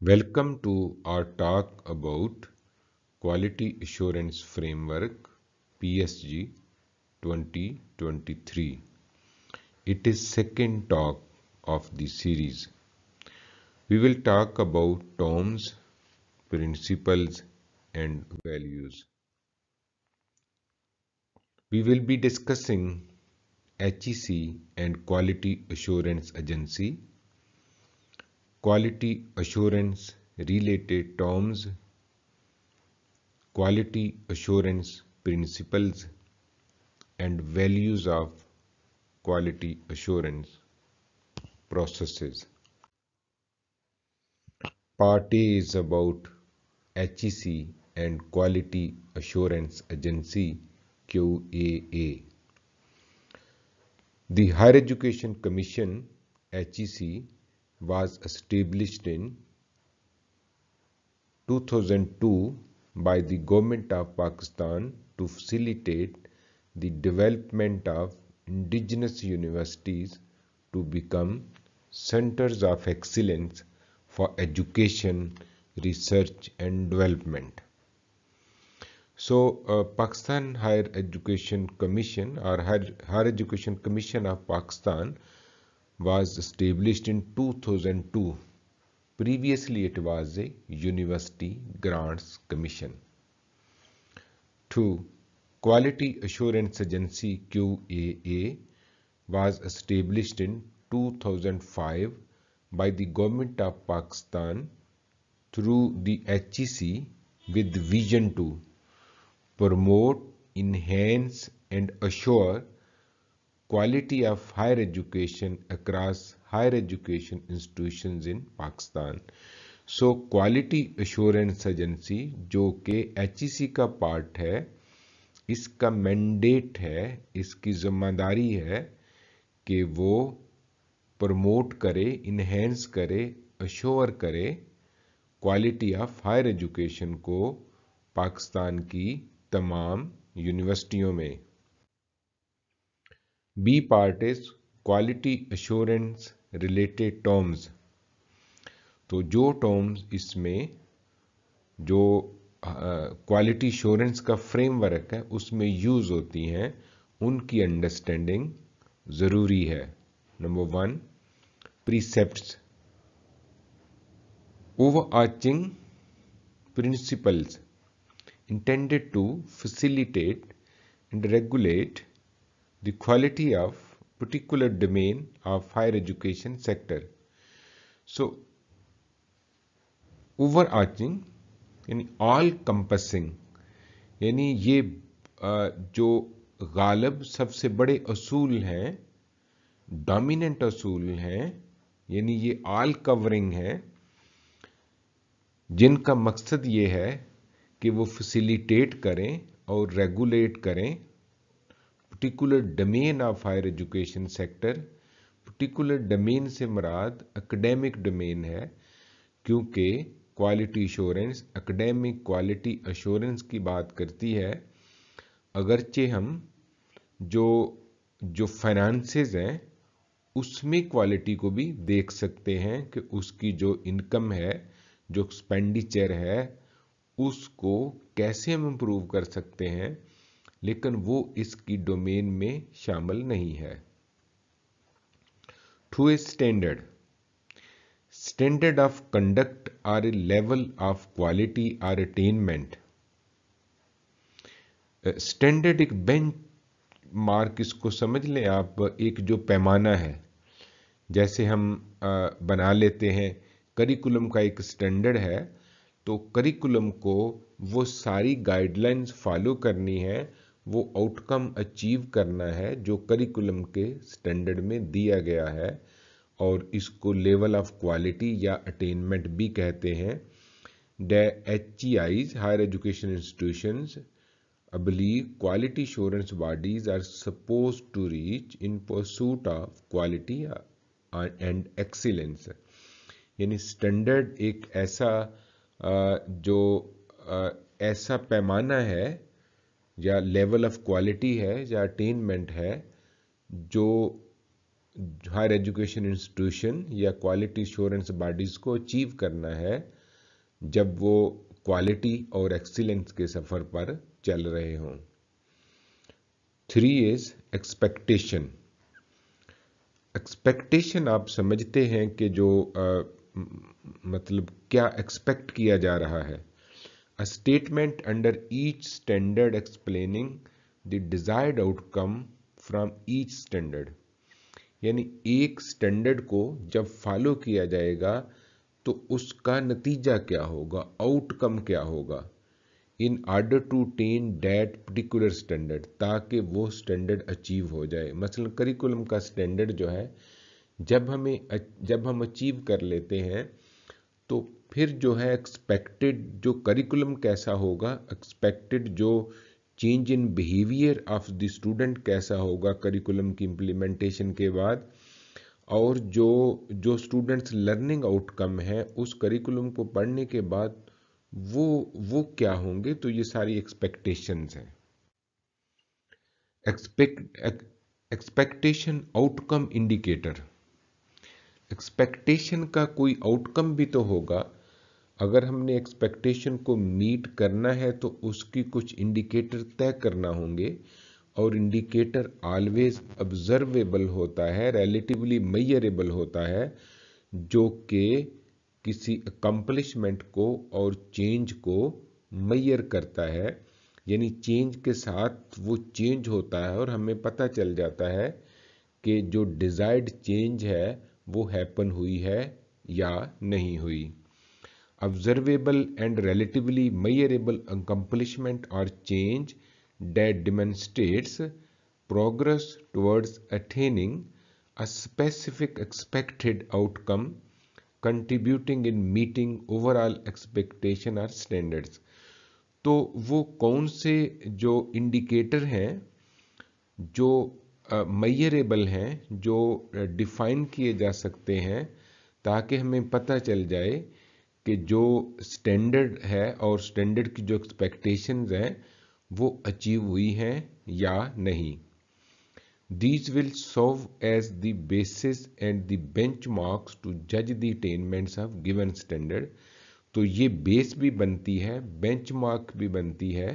Welcome to our talk about Quality Assurance Framework PSG 2023. It is second talk of the series. We will talk about terms, principles and values. We will be discussing HEC and Quality Assurance Agency quality assurance related terms, quality assurance principles and values of quality assurance processes. Part A is about HEC and Quality Assurance Agency QAA. The Higher Education Commission HEC was established in 2002 by the government of Pakistan to facilitate the development of indigenous universities to become centers of excellence for education, research and development. So, uh, Pakistan Higher Education Commission or Higher, Higher Education Commission of Pakistan was established in 2002. Previously, it was a University Grants Commission. 2. Quality Assurance Agency QAA was established in 2005 by the Government of Pakistan through the HEC with Vision to promote, enhance and assure quality of higher education across higher education institutions in Pakistan. So quality assurance agency जो कि H E सी का part है इसका mandate है इसकी जिम्मेदारी है कि वो प्रमोट करे इन्हेंस करे अश्योर करे क्वालिटी ऑफ हायर एजुकेशन को पाकिस्तान की तमाम यूनिवर्सिटियों में B part is quality assurance related terms तो जो टर्म्स इसमें जो क्वालिटी अश्योरेंस का फ्रेमवर्क है उसमें यूज़ होती हैं उनकी अंडरस्टैंडिंग ज़रूरी है number one precept arching principles intended to facilitate and regulate the quality of particular domain of higher education sector so overarching यानी ऑल कंपसिंग यानी ये जो गालब सबसे बड़े असूल हैं डोमिनेंट असूल हैं यानी ये ऑल कवरिंग है जिनका मकसद ये है कि वो फैसिलिटेट करें और रेगुलेट करें particular domain of higher education sector particular domain से मराद एकेडमिक डोमेन है क्योंकि quality assurance academic quality assurance की बात करती है अगरचे हम जो जो फाइनेंसेस हैं उसमें क्वालिटी को भी देख सकते हैं कि उसकी जो इनकम है जो एक्सपेंडिचर है उसको कैसे हम इम्प्रूव कर सकते हैं लेकिन वो इसकी डोमेन में शामिल नहीं है to a standard standard of conduct or a level of quality or attainment standard एक बेंच मार्क इसको समझ लें आप एक जो पैमाना है जैसे हम बना लेते हैं करिकुलम का एक स्टैंडर्ड है तो करिकुलम को वो सारी गाइडलाइंस फॉलो करनी है वो आउटकम अचीव करना है जो करिकुलम के स्टैंडर्ड में दिया गया है और इसको लेवल ऑफ क्वालिटी या अटेनमेंट भी कहते हैं the H E Is higher education institutions believe quality assurance bodies are suppose to reach in pursuit of quality and excellence यानी स्टैंडर्ड एक ऐसा जो ऐसा पैमाना है या लेवल ऑफ क्वालिटी है या अटेनमेंट है जो हायर एजुकेशन इंस्टीट्यूशन या क्वालिटी इंश्योरेंस बॉडीज़ को अचीव करना है जब वो क्वालिटी और एक्सीलेंस के सफ़र पर चल रहे हों थ्री इज एक्सपेक्टेशन एक्सपेक्टेशन आप समझते हैं कि जो आ, मतलब क्या एक्सपेक्ट किया जा रहा है A statement under each standard explaining the desired outcome from each standard. यानी एक स्टैंडर्ड को जब फॉलो किया जाएगा तो उसका नतीजा क्या होगा आउटकम क्या होगा in order to attain that particular standard ताकि वो स्टैंडर्ड अचीव हो जाए मसलन करिकुलम का स्टैंडर्ड जो है जब हमें जब हम अचीव कर लेते हैं तो फिर जो है एक्सपेक्टेड जो करिकुलम कैसा होगा एक्सपेक्टेड जो change in behaviour of the student कैसा होगा करिकुलम की इम्प्लीमेंटेशन के बाद और जो जो स्टूडेंट्स लर्निंग आउटकम है उस करिकुलम को पढ़ने के बाद वो वो क्या होंगे तो ये सारी एक्सपेक्टेशंस हैं expect expectation outcome indicator expectation का कोई आउटकम भी तो होगा अगर हमने एक्सपेक्टेशन को मीट करना है तो उसकी कुछ इंडिकेटर तय करना होंगे और इंडिकेटर ऑलवेज ऑब्जर्वेबल होता है रिलेटिवली मैयरेबल होता है जो कि किसी अकम्पलिशमेंट को और चेंज को मैयर करता है यानी चेंज के साथ वो चेंज होता है और हमें पता चल जाता है कि जो डिज़ायर्ड चेंज है वो हैपन हुई है या नहीं हुई observable and relatively measurable accomplishment or change that demonstrates progress towards attaining a specific expected outcome contributing in meeting overall expectation or standards तो वो कौन से जो इंडिकेटर हैं जो मैयरेबल uh, हैं जो डिफाइन uh, किए जा सकते हैं ताकि हमें पता चल जाए कि जो स्टैंडर्ड है और स्टैंडर्ड की जो एक्सपेक्टेशंस हैं वो अचीव हुई हैं या नहीं will serve as the basis and the benchmarks to जज the attainments of given standard तो ये बेस भी बनती है बेंच मार्क भी बनती है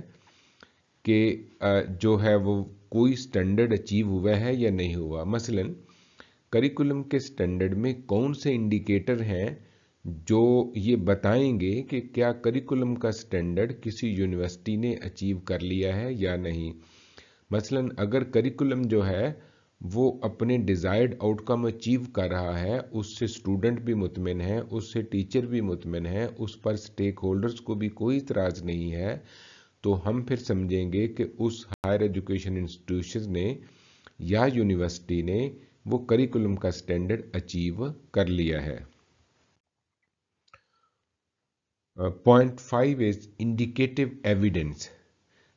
कि जो है वो कोई स्टैंडर्ड अचीव हुआ है या नहीं हुआ मसलन करिकुलम के स्टैंडर्ड में कौन से इंडिकेटर हैं जो ये बताएंगे कि क्या करिकुलम का स्टैंडर्ड किसी यूनिवर्सिटी ने अचीव कर लिया है या नहीं मसलन अगर करिकुलम जो है वो अपने डिज़ायर्ड आउटकम अचीव कर रहा है उससे स्टूडेंट भी मुतमिन है उससे टीचर भी मुतमिन है उस पर स्टेक होल्डर्स को भी कोई इतराज़ नहीं है तो हम फिर समझेंगे कि उस हायर एजुकेशन इंस्टीट्यूशन ने या यूनिवर्सिटी ने वो करिकुलम का स्टैंडर्ड अचीव कर लिया है Uh, point 5 is indicative evidence.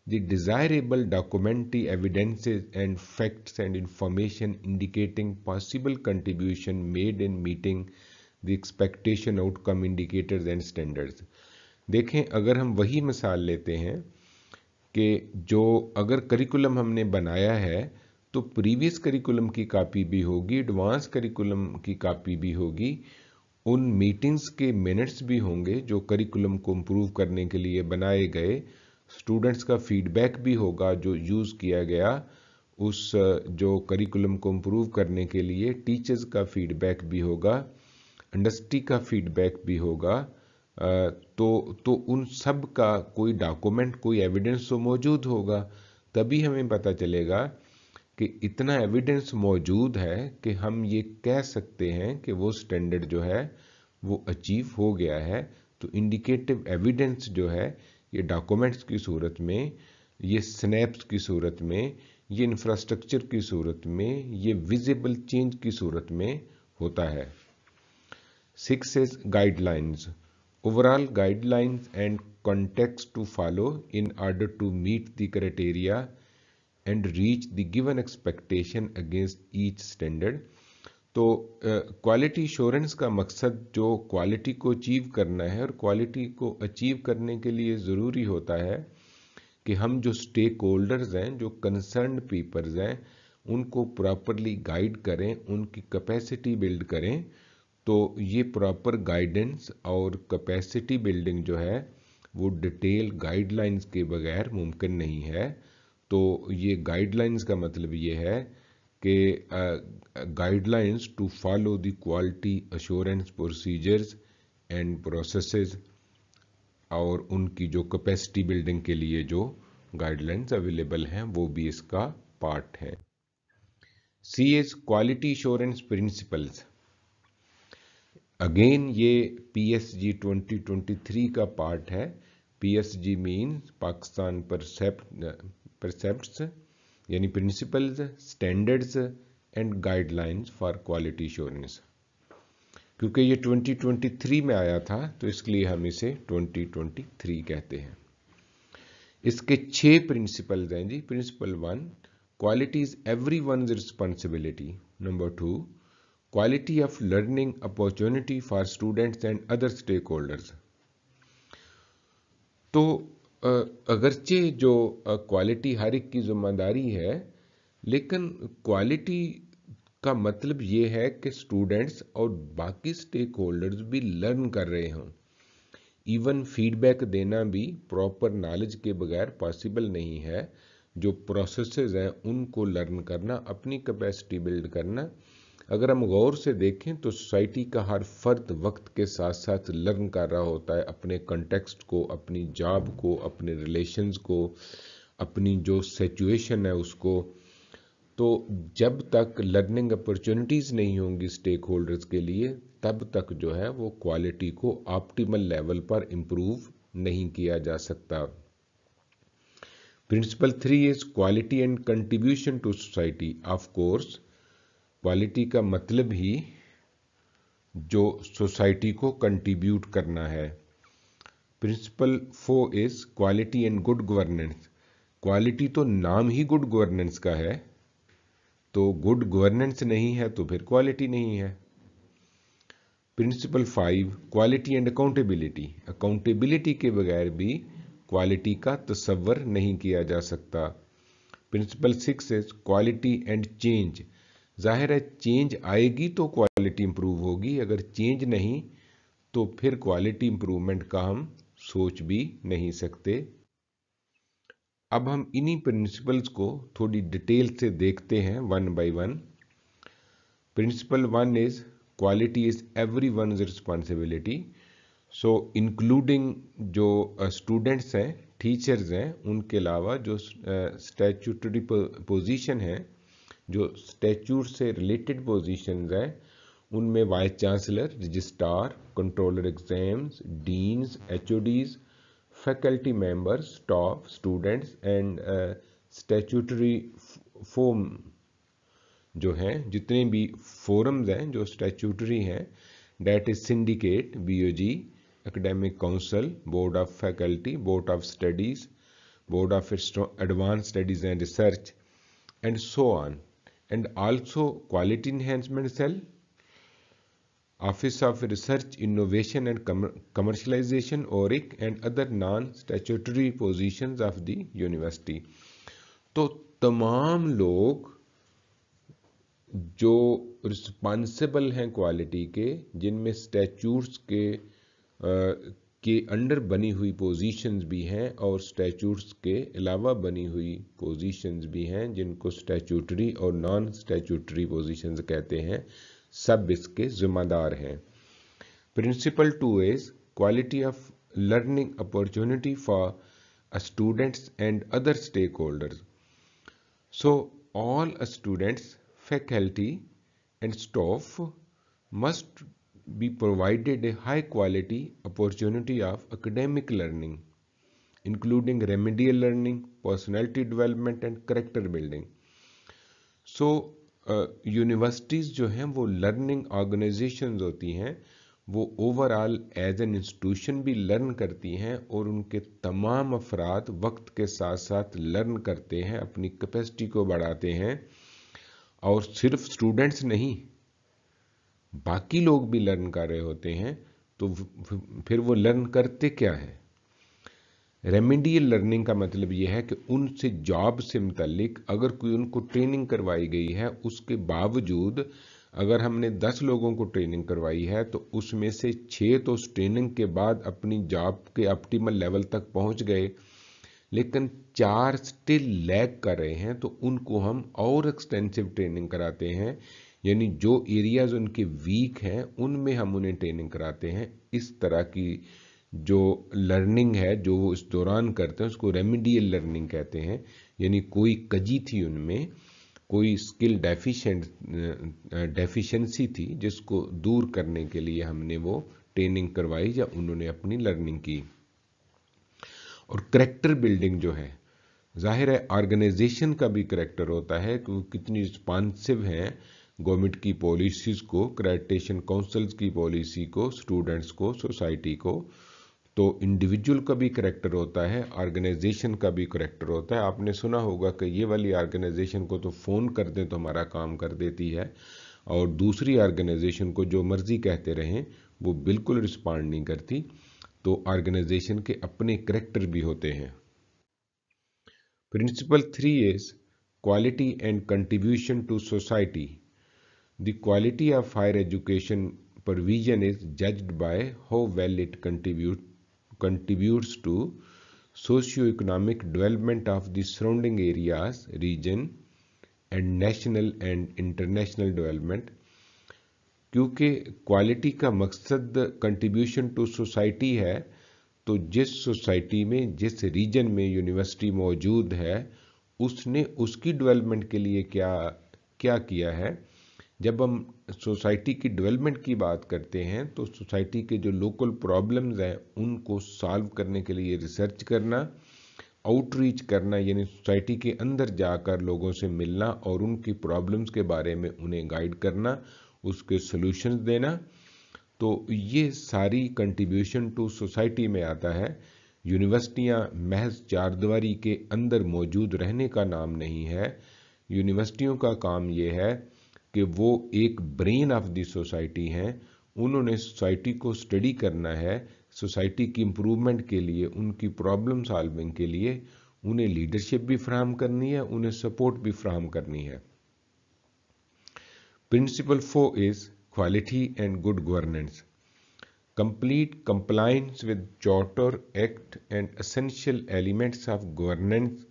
The desirable documentary evidences and facts and information indicating possible contribution made in meeting the expectation outcome indicators and standards. देखें अगर हम वही मिसाल लेते हैं कि जो अगर करिकुलम हमने बनाया है तो प्रीवियस करिकुलम की कापी भी होगी एडवांस करिकुलम की कापी भी होगी उन मीटिंग्स के मिनट्स भी होंगे जो करिकुलम को इम्प्रूव करने के लिए बनाए गए स्टूडेंट्स का फीडबैक भी होगा जो यूज़ किया गया उस जो करिकुलम को इम्प्रूव करने के लिए टीचर्स का फीडबैक भी होगा इंडस्ट्री का फीडबैक भी होगा तो तो उन सब का कोई डॉक्यूमेंट कोई एविडेंस तो मौजूद होगा तभी हमें पता चलेगा कि इतना एविडेंस मौजूद है कि हम ये कह सकते हैं कि वो स्टैंडर्ड जो है वो अचीव हो गया है तो इंडिकेटिव एविडेंस जो है ये डॉक्यूमेंट्स की सूरत में ये स्नैप्स की सूरत में ये इंफ्रास्ट्रक्चर की सूरत में ये विजिबल चेंज की सूरत में होता है six is guidelines overall guidelines and contact to follow in order to meet the criteria and reach the given expectation against each standard तो क्वालिटी इश्योरेंस का मकसद जो क्वालिटी को अचीव करना है और क्वालिटी को अचीव करने के लिए ज़रूरी होता है कि हम जो स्टेक होल्डर्स हैं जो कंसर्न पीपर्स हैं उनको प्रॉपरली गाइड करें उनकी कैपेसिटी बिल्ड करें तो ये प्रॉपर गाइडेंस और कैपेसिटी बिल्डिंग जो है वो डिटेल गाइडलाइंस के बगैर मुमकिन नहीं है तो ये गाइडलाइंस का मतलब ये है कि guidelines to follow the quality assurance procedures and processes और उनकी जो कैपेसिटी बिल्डिंग के लिए जो गाइडलाइंस अवेलेबल हैं वो भी इसका पार्ट है C S quality assurance principles again ये P S G twenty twenty three का पार्ट है P S G means Pakistan precept precepts यानी principles standards and guidelines for quality assurance क्योंकि ये 2023 में आया था तो इसलिए हम इसे 2023 कहते हैं इसके छह प्रिंसिपल्स हैं जी principle one quality is everyone responsibility number two quality of learning opportunity for students and other stakeholders तो अगरचे जो क्वालिटी हर एक की ज़िम्मेदारी है लेकिन क्वालिटी का मतलब ये है कि स्टूडेंट्स और बाकी स्टेक होल्डर्स भी लर्न कर रहे हों इवन फीडबैक देना भी प्रॉपर नॉलेज के बगैर पॉसिबल नहीं है जो प्रोसेसेस हैं उनको लर्न करना अपनी कैपेसिटी बिल्ड करना अगर हम गौर से देखें तो सोसाइटी का हर फर्द वक्त के साथ साथ लर्न कर रहा होता है अपने कंटेक्स्ट को अपनी जॉब को अपने रिलेशंस को अपनी जो सिचुएशन है उसको तो जब तक लर्निंग अपॉर्चुनिटीज़ नहीं होंगी स्टेक होल्डर्स के लिए तब तक जो है वो क्वालिटी को ऑप्टिमल लेवल पर इम्प्रूव नहीं किया जा सकता principle three is quality and contribution to society of course quality का मतलब ही जो सोसाइटी को कंट्रीब्यूट करना है principle four is quality and good governance quality तो नाम ही गुड गवर्नेंस का है तो गुड गवर्नेंस नहीं है तो फिर क्वालिटी नहीं है principle five quality and accountability accountability के बगैर भी क्वालिटी का तस्वर नहीं किया जा सकता principle six is quality and change जाहिर है चेंज आएगी तो क्वालिटी इम्प्रूव होगी अगर चेंज नहीं तो फिर क्वालिटी इम्प्रूवमेंट का हम सोच भी नहीं सकते अब हम इन्हीं प्रिंसिपल्स को थोड़ी डिटेल से देखते हैं one by one principle one is quality is everyone is responsibility so including जो स्टूडेंट्स uh, हैं टीचर्स हैं उनके अलावा जो स्टैचूटरी पोजीशन है जो स्टैचूट से रिलेटेड पोजीशंस हैं उनमें vice chancellor registrar controller exams deans H faculty members staff students and statutory forum जो हैं जितने भी फोरम्स हैं जो स्टैचूटरी हैं that is syndicate BOG academic council board of faculty board of studies board of advance studies and research and so on and also quality enhancement cell office of research innovation and commercialization oric and other non statutory positions of the university तो तमाम लोग जो responsible हैं quality के जिनमें स्टैचूट्स के के under बनी हुई पोजीशंस भी हैं और स्टैचूट्स के अलावा बनी हुई पोजीशंस भी हैं जिनको स्टैचूटरी और नॉन स्टैचूटरी पोजीशंस कहते हैं सब इसके जिम्मेदार हैं principle two is quality of learning opportunity for students and other stakeholders so all students faculty and staff must be provided a high quality opportunity of academic learning, including remedial learning, personality development and character building. So uh, universities jo hain wo learning organizations hoti hain wo overall as an institution bhi learn karti hain aur unke tamam afraad waqt ke sath sath learn karte hain apni capacity ko badhate hain aur sirf students nahi बाकी लोग भी learn कर रहे होते हैं तो फिर वो लर्न करते क्या है रेमेडियल लर्निंग का मतलब यह है कि उनसे जॉब से मुतलिक अगर कोई उनको ट्रेनिंग करवाई गई है उसके बावजूद अगर हमने दस लोगों को ट्रेनिंग करवाई है तो उसमें से छः तो उस ट्रेनिंग के बाद अपनी जॉब के ऑप्टिमल लेवल तक पहुंच गए लेकिन चार स्टिल लैग कर रहे हैं तो उनको हम और एक्सटेंसिव ट्रेनिंग कराते हैं यानी जो एरियाज उनके वीक हैं उनमें हम उन्हें ट्रेनिंग कराते हैं इस तरह की जो लर्निंग है जो वो इस दौरान करते हैं उसको रेमिडियल लर्निंग कहते हैं यानी कोई कजी थी उनमें कोई स्किल डेफिशेंट डेफिशिएंसी थी जिसको दूर करने के लिए हमने वो ट्रेनिंग करवाई या उन्होंने अपनी लर्निंग की और करेक्टर बिल्डिंग जो है जाहिर है ऑर्गेनाइजेशन का भी करेक्टर होता है कि वो कितनी रिस्पॉन्सिव हैं गवर्नमेंट की पॉलिसीज़ को क्रेडिटेशन काउंसिल्स की पॉलिसी को स्टूडेंट्स को सोसाइटी को तो इंडिविजुअल का भी करैक्टर होता है ऑर्गेनाइजेशन का भी करैक्टर होता है आपने सुना होगा कि ये वाली ऑर्गेनाइजेशन को तो फ़ोन कर दें तो हमारा काम कर देती है और दूसरी ऑर्गेनाइजेशन को जो मर्जी कहते रहें वो बिल्कुल रिस्पॉन्ड नहीं करती तो ऑर्गेनाइजेशन के अपने करैक्टर भी होते हैं principle three is quality and contribution to society The quality of higher education provision is judged by how well it contribute, contributes to socio-economic development of the surrounding areas, region and national and international development क्योंकि quality का मकसद contribution to society है तो जिस society में जिस reason में university मौजूद है उसने उसकी डेवलपमेंट के लिए क्या क्या किया है जब हम सोसाइटी की डेवलपमेंट की बात करते हैं तो सोसाइटी के जो लोकल प्रॉब्लम्स हैं उनको सॉल्व करने के लिए रिसर्च करना आउटरीच करना यानी सोसाइटी के अंदर जाकर लोगों से मिलना और उनकी प्रॉब्लम्स के बारे में उन्हें गाइड करना उसके सोल्यूशन देना तो ये सारी कंट्रीब्यूशन टू सोसाइटी में आता है यूनिवर्सिटियाँ महज चारदवारी के अंदर मौजूद रहने का नाम नहीं है यूनिवर्सिटियों का काम ये है कि वो एक ब्रेन ऑफ दी सोसाइटी हैं उन्होंने सोसाइटी को स्टडी करना है सोसाइटी की इम्प्रूवमेंट के लिए उनकी प्रॉब्लम सॉल्विंग के लिए उन्हें लीडरशिप भी फ्राहम करनी है उन्हें सपोर्ट भी फ्राहम करनी है principle four is quality and good governance complete compliance with charter act and essential elements of governance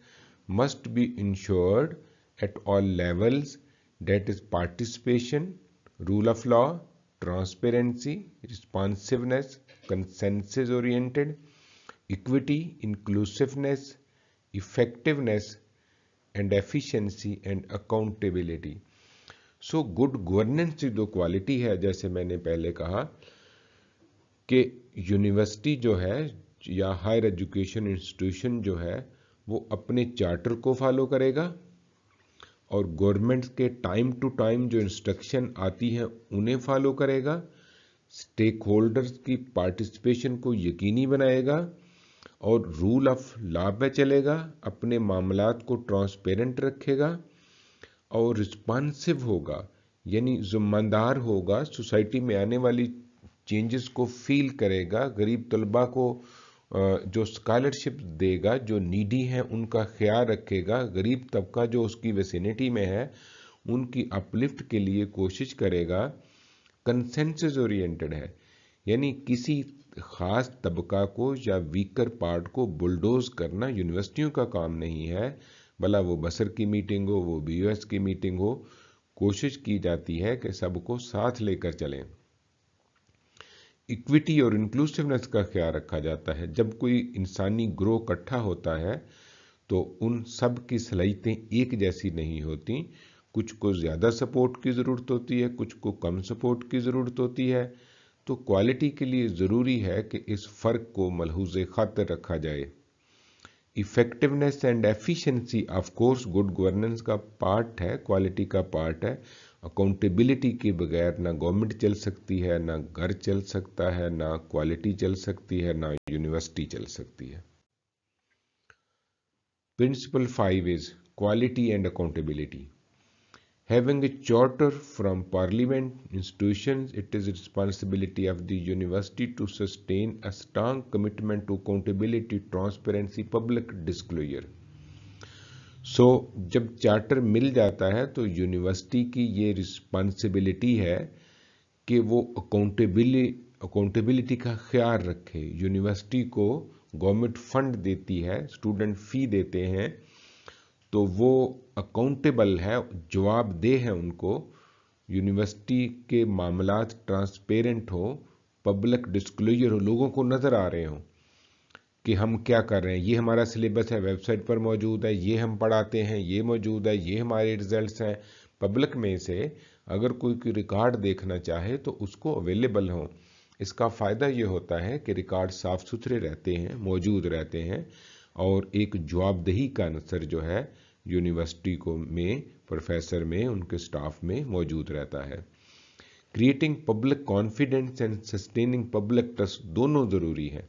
must be ensured at all levels that is participation, rule of law, transparency, responsiveness, consensus oriented, equity, inclusiveness, effectiveness, and efficiency and accountability. So good governance की जो quality है जैसे मैंने पहले कहा कि university जो है या हायर एजुकेशन इंस्टीट्यूशन जो है वो अपने चार्टर को फॉलो करेगा और गवर्नमेंट के टाइम टू टाइम जो इंस्ट्रक्शन आती हैं उन्हें फॉलो करेगा स्टेक होल्डर्स की पार्टिसिपेशन को यकीनी बनाएगा और रूल ऑफ लॉ पे चलेगा अपने मामला को ट्रांसपेरेंट रखेगा और रिस्पॉन्सिव होगा यानी जुम्मेदार होगा सोसाइटी में आने वाली चेंजेस को फील करेगा गरीब तलबा को जो स्कॉलरशिप देगा जो नीडी है उनका ख्याल रखेगा गरीब तबका जो उसकी वेसिनिटी में है उनकी अपलिफ्ट के लिए कोशिश करेगा कंसेंसस ओरिएंटेड है यानी किसी ख़ास तबका को या वीकर पार्ट को बुलडोज करना यूनिवर्सिटियों का काम नहीं है भला वो बसर की मीटिंग हो वो बी की मीटिंग हो कोशिश की जाती है कि सबको साथ लेकर चलें इक्विटी और इंक्लूसिवनेस का ख्याल रखा जाता है जब कोई इंसानी ग्रोह इकट्ठा होता है तो उन सब की सलाहितें एक जैसी नहीं होती कुछ को ज़्यादा सपोर्ट की ज़रूरत होती है कुछ को कम सपोर्ट की ज़रूरत होती है तो क्वालिटी के लिए ज़रूरी है कि इस फ़र्क को मलहूज खातर रखा जाए effectiveness and efficiency of course good governance का पार्ट है क्वालिटी का पार्ट है अकाउंटेबिलिटी के बगैर ना गवर्नमेंट चल सकती है ना घर चल सकता है ना क्वालिटी चल सकती है ना यूनिवर्सिटी चल सकती है principle five is quality and accountability Having a charter from parliament institutions, it is responsibility of the university to sustain a strong commitment to accountability, transparency, public disclosure. So so, जब charter मिल जाता है तो university की ये responsibility है कि वो अकाउंटेबिली अकाउंटेबिलिटी का ख्याल रखे यूनिवर्सिटी को गवर्नमेंट फंड देती है स्टूडेंट फी देते हैं तो वो अकाउंटेबल है जवाबदेह है उनको यूनिवर्सिटी के मामला ट्रांसपेरेंट हो पब्लिक डिस्क्लोजर हो लोगों को नज़र आ रहे हों कि हम क्या कर रहे हैं ये हमारा सिलेबस है वेबसाइट पर मौजूद है ये हम पढ़ाते हैं ये मौजूद है ये हमारे रिजल्ट्स हैं पब्लिक में से अगर कोई कोई रिकॉर्ड देखना चाहे तो उसको अवेलेबल हो इसका फ़ायदा ये होता है कि रिकॉर्ड साफ़ सुथरे रहते हैं मौजूद रहते हैं और एक जवाबदेही का अंसर जो है यूनिवर्सिटी को में प्रोफेसर में उनके स्टाफ में मौजूद रहता है creating public confidence and sustaining public trust दोनों ज़रूरी है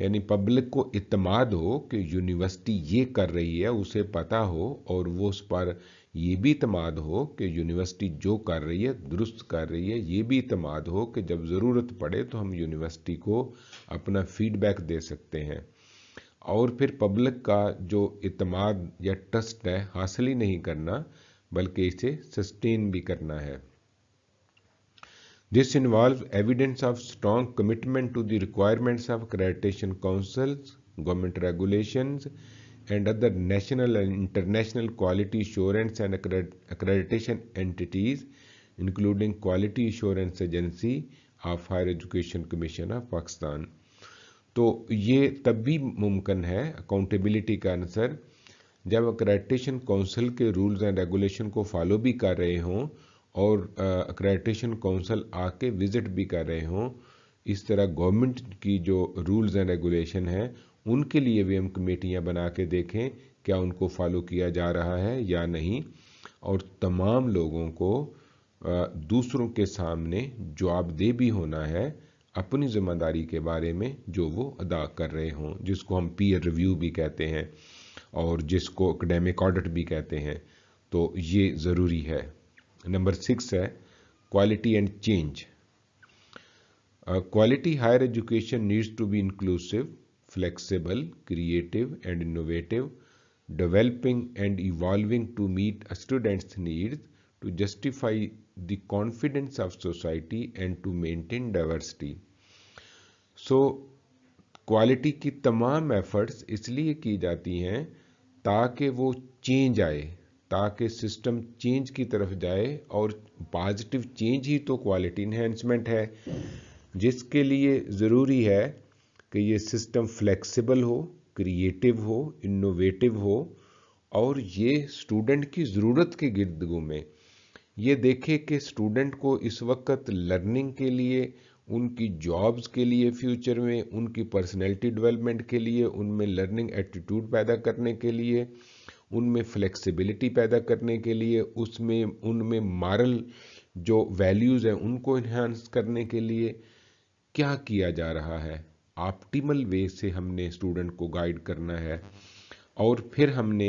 यानी पब्लिक को इतमाद हो कि यूनिवर्सिटी ये कर रही है उसे पता हो और वो उस पर ये भी इतमाद हो कि यूनिवर्सिटी जो कर रही है दुरुस्त कर रही है ये भी इतमाद हो कि जब ज़रूरत पड़े तो हम यूनिवर्सिटी को अपना फीडबैक दे सकते हैं और फिर पब्लिक का जो इतमाद या ट्रस्ट है हासिल ही नहीं करना बल्कि इसे सस्टेन भी करना है This involves evidence of strong commitment to the requirements of accreditation councils, government regulations, and other national and international quality assurance and accreditation entities, including Quality Assurance Agency of Higher Education Commission of Pakistan. तो ये तब भी मुमकिन है accountability का answer जब accreditation council के rules and regulation को फॉलो भी कर रहे हों और अक्रेडिटेशन काउंसिल आके विज़िट भी कर रहे हों इस तरह गवर्नमेंट की जो रूल्स एंड रेगुलेशन हैं उनके लिए भी हम कमेटियाँ बना के देखें क्या उनको फॉलो किया जा रहा है या नहीं और तमाम लोगों को दूसरों के सामने जवाबदेह भी होना है अपनी जिम्मेदारी के बारे में जो वो अदा कर रहे हों जिसको हम पीयर रिव्यू भी कहते हैं और जिसको एकेडमिक ऑडिट भी कहते हैं तो ये ज़रूरी है नंबर सिक्स है quality and change quality higher education needs to be inclusive flexible creative and innovative developing and evolving to meet students needs to justify the confidence of society and to maintain diversity so quality की तमाम efforts इसलिए की जाती हैं ताकि वो change आए ताकि सिस्टम चेंज की तरफ जाए और पॉजिटिव चेंज ही तो क्वालिटी इन्हेंसमेंट है जिसके लिए ज़रूरी है कि ये सिस्टम फ्लेक्सिबल हो क्रिएटिव हो इनोवेटिव हो और ये स्टूडेंट की ज़रूरत के गिर्द में ये देखे कि स्टूडेंट को इस वक्त लर्निंग के लिए उनकी जॉब्स के लिए फ्यूचर में उनकी पर्सनैलिटी डेवलपमेंट के लिए उनमें लर्निंग एटीट्यूड पैदा करने के लिए उनमें फ्लेक्सिबिलिटी पैदा करने के लिए उसमें उनमें मॉरल जो वैल्यूज़ हैं उनको इन्हांस करने के लिए क्या किया जा रहा है ऑप्टिमल वे से हमने स्टूडेंट को गाइड करना है और फिर हमने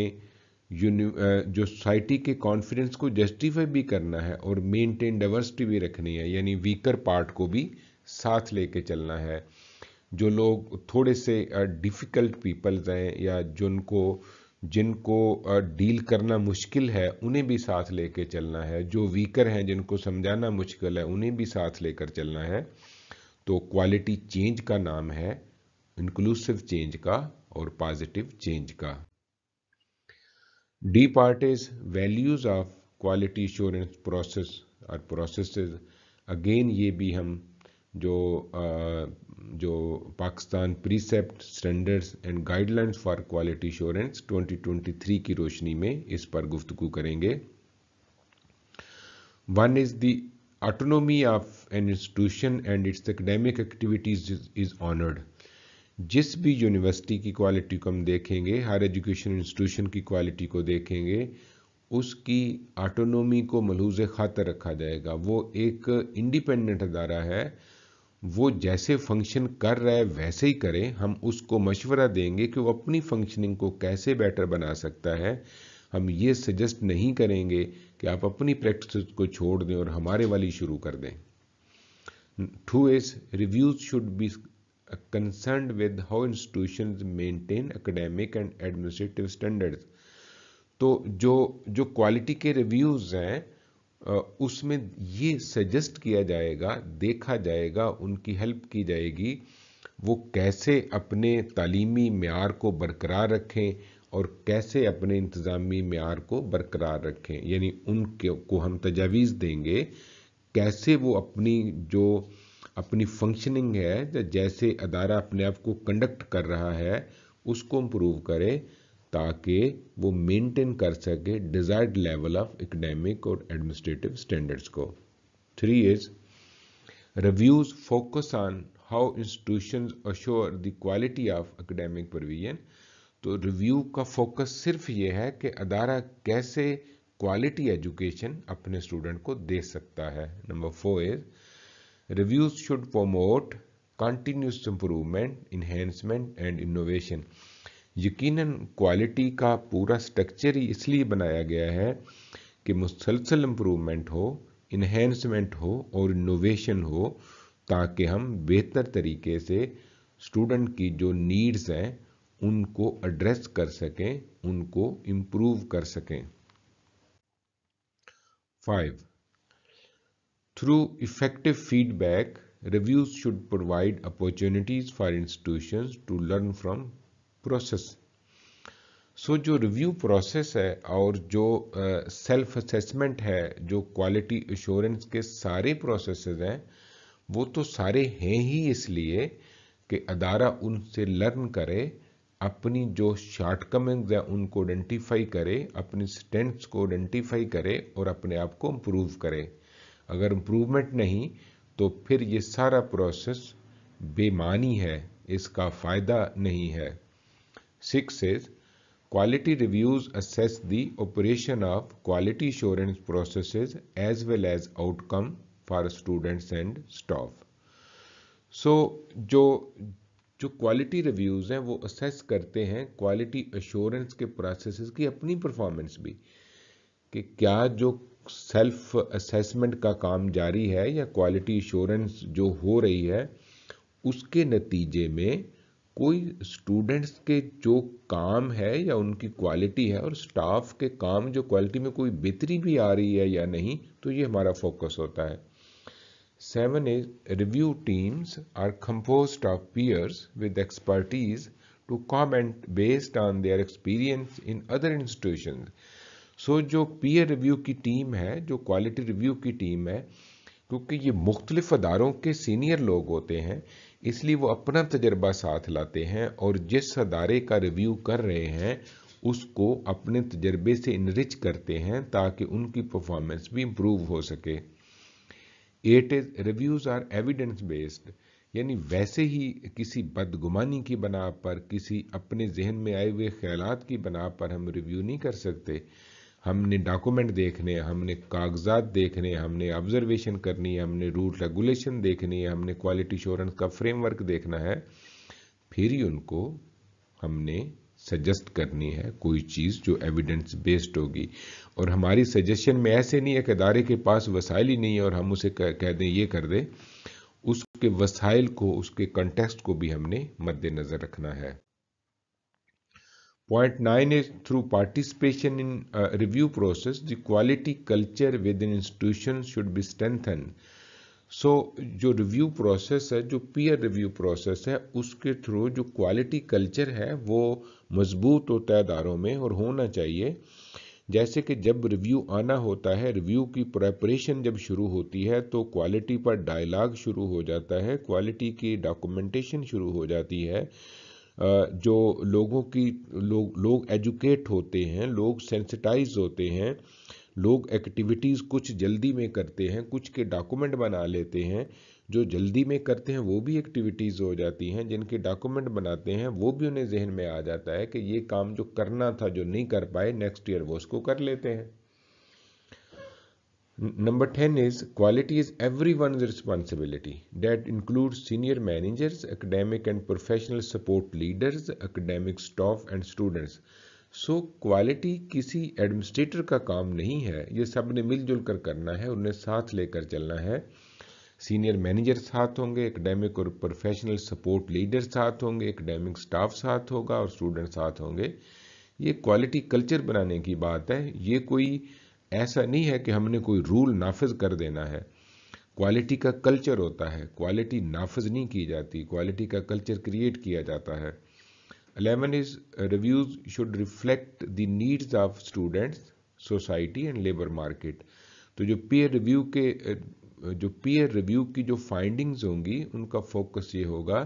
जो सोसाइटी के कॉन्फिडेंस को जस्टिफाई भी करना है और मेंटेन डाइवर्सिटी भी रखनी है यानी वीकर पार्ट को भी साथ लेके चलना है जो लोग थोड़े से डिफ़िकल्ट पीपल्स हैं या जिनको जिनको डील करना मुश्किल है उन्हें भी साथ लेके चलना है जो वीकर हैं जिनको समझाना मुश्किल है उन्हें भी साथ लेकर चलना है तो क्वालिटी चेंज का नाम है इंक्लूसिव चेंज का और पॉजिटिव चेंज का the part is values of quality assurance process और प्रोसेस अगेन ये भी हम जो जो Pakistan precept standards and guidelines for quality assurance 2023 की रोशनी में इस पर गुफ्तु करेंगे one is the autonomy of an institution and its academic activities is honoured जिस भी यूनिवर्सिटी की क्वालिटी को हम देखेंगे हायर एजुकेशन इंस्टीट्यूशन की क्वालिटी को देखेंगे उसकी ऑटोनोमी को मलूज ख़ातर रखा जाएगा वो एक इंडिपेंडेंट अदारा है वो जैसे फंक्शन कर रहा है वैसे ही करें हम उसको मशवरा देंगे कि वो अपनी फंक्शनिंग को कैसे बेटर बना सकता है हम ये सजेस्ट नहीं करेंगे कि आप अपनी प्रैक्टिस को छोड़ दें और हमारे वाली शुरू कर दें two is reviews should be concern with how institution maintain academic and administrative standards तो जो जो क्वालिटी के रिव्यूज़ हैं उसमें ये सजेस्ट किया जाएगा देखा जाएगा उनकी हेल्प की जाएगी वो कैसे अपने तालीमी मैार को बरकरार रखें और कैसे अपने इंतज़ामी मैार को बरकरार रखें यानी उनके को हम तजावीज़ देंगे कैसे वो अपनी जो अपनी फंक्शनिंग है जैसे अदारा अपने आप को कंडक्ट कर रहा है उसको इम्प्रूव करें ताकि वो मेंटेन कर सके डिज़ायर्ड लेवल ऑफ इकोनॉमिक और एडमिनिस्ट्रेटिव स्टैंडर्ड्स को three is reviews focus on how institution assure the quality of academic provision तो रिव्यू का फोकस सिर्फ ये है कि अदारा कैसे क्वालिटी एजुकेशन अपने स्टूडेंट को दे सकता है number four is reviews should promote continuous improvement enhancement and innovation यकीनन क्वालिटी का पूरा स्ट्रक्चर ही इसलिए बनाया गया है कि मुसलसल इम्प्रूवमेंट हो इन्हेंसमेंट हो और इनोवेशन हो ताकि हम बेहतर तरीके से स्टूडेंट की जो नीड्स हैं उनको एड्रेस कर सकें उनको इम्प्रूव कर सकें five through effective feedback reviews should provide opportunities for institution to learn from process so so, जो रिव्यू प्रोसेस है और जो सेल्फ uh, असेसमेंट है जो क्वालिटी एश्योरेंस के सारे प्रोसेस हैं वो तो सारे हैं ही इसलिए कि अदारा उनसे लर्न करे अपनी जो शार्टकमिंग्स हैं उनको आइडेंटिफाई करे अपनी स्ट्रेंथ्स को आइडेंटिफाई करे और अपने आप को इम्प्रूव करे अगर इम्प्रूवमेंट नहीं तो फिर ये सारा प्रोसेस बेमानी है इसका फ़ायदा नहीं है 6 says quality reviews assess the operation of quality assurance processes as well as outcome for students and staff. So jo जो क्वालिटी रिव्यूज़ हैं वो असेस करते हैं क्वालिटी अश्योरेंस के प्रोसेसेस की अपनी परफॉर्मेंस भी कि क्या जो सेल्फ असेसमेंट का काम जारी है या क्वालिटी इंश्योरेंस जो हो रही है उसके नतीजे में कोई स्टूडेंट्स के जो काम है या उनकी क्वालिटी है और स्टाफ के काम जो क्वालिटी में कोई बेहतरी भी आ रही है या नहीं तो ये हमारा फोकस होता है seven is review teams are compose of peers with expertise to comment based on their experience in other institution so जो पीयर रिव्यू की टीम है जो क्वालिटी रिव्यू की टीम है क्योंकि ये मुख्तलिफ अदारों के सीनियर लोग होते हैं इसलिए वो अपना तजर्बा साथ लाते हैं और जिस अदारे का रिव्यू कर रहे हैं उसको अपने तजर्बे से इनरिच करते हैं ताकि उनकी परफॉर्मेंस भी इम्प्रूव हो सके eight is reviews are evidence based यानी वैसे ही किसी बदगुमानी की बना पर किसी अपने जहन में आए हुए ख्याल की बना पर हम रिव्यू नहीं कर सकते हमने डॉक्यूमेंट देखने हमने कागजात देखने हमने ऑब्जर्वेशन करनी है हमने रूल रेगुलेशन देखनी है हमने क्वालिटी इश्योरेंस का फ्रेमवर्क देखना है फिर ही उनको हमने सजेस्ट करनी है कोई चीज़ जो एविडेंस बेस्ड होगी और हमारी सजेशन में ऐसे नहीं है कि अदारे के पास वसाइल ही नहीं है और हम उसे कह, कह दें ये कर दें उसके वसाइल को उसके कंटेक्स्ट को भी हमने मद्देनज़र रखना है Point 9 is through participation in uh, review process, the quality culture within institutions should be strengthened. So so, जो रिव्यू प्रोसेस है जो पीयर रिव्यू प्रोसेस है उसके थ्रू जो क्वालिटी कल्चर है वो मजबूत होता है दारों में और होना चाहिए जैसे कि जब रिव्यू आना होता है रिव्यू की प्रेपरेशन जब शुरू होती है तो क्वालिटी पर डायलॉग शुरू हो जाता है क्वालिटी की डॉक्यूमेंटेशन शुरू हो जाती है जो लोगों की लोग लोग एजुकेट होते हैं लोग सेंसिटाइज होते हैं लोग एक्टिविटीज़ कुछ जल्दी में करते हैं कुछ के डॉक्यूमेंट बना लेते हैं जो जल्दी में करते हैं वो भी एक्टिविटीज़ हो जाती हैं जिनके डॉक्यूमेंट बनाते हैं वो भी उन्हें जहन में आ जाता है कि ये काम जो करना था जो नहीं कर पाए नेक्स्ट ईयर वो उसको कर लेते हैं Number 10 is quality is everyone's responsibility. That includes senior managers, academic and professional support leaders, academic staff and students. So so, quality किसी एडमिनिस्ट्रेटर का काम नहीं है ये सब ने मिलजुल कर करना है उन्हें साथ लेकर चलना है सीनियर मैनेजर साथ होंगे एकेडमिक और प्रोफेशनल सपोर्ट लीडर साथ होंगे एकेडमिक स्टाफ साथ होगा और स्टूडेंट साथ होंगे ये क्वालिटी कल्चर बनाने की बात है ये कोई ऐसा नहीं है कि हमने कोई रूल नाफिज कर देना है क्वालिटी का कल्चर होता है क्वालिटी नाफज नहीं की जाती क्वालिटी का कल्चर क्रिएट किया जाता है eleven is reviews should reflect the needs of students society and labour market तो जो पीयर रिव्यू के जो पीयर रिव्यू की जो फाइंडिंग्स होंगी उनका फोकस ये होगा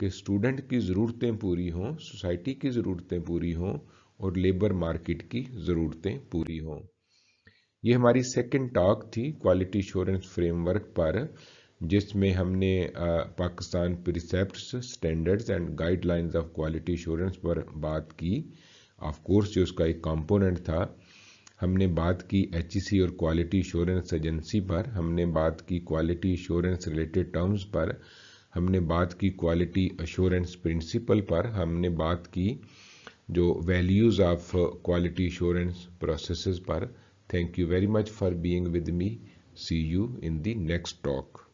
कि स्टूडेंट की ज़रूरतें पूरी हों सोसाइटी की ज़रूरतें पूरी हों और लेबर मार्केट की ज़रूरतें पूरी हों ये हमारी सेकंड टॉक थी क्वालिटी इश्योरेंस फ्रेमवर्क पर जिसमें हमने Pakistan precepts standards and guidelines of quality insurance पर बात की ऑफ कोर्स जो उसका एक कंपोनेंट था हमने बात की एच e और क्वालिटी इंश्योरेंस एजेंसी पर हमने बात की क्वालिटी इंश्योरेंस रिलेटेड टर्म्स पर हमने बात की क्वालिटी अश्योरेंस प्रिंसिपल पर हमने बात की जो values of quality insurance process पर Thank you very much for being with me. See you in the next talk.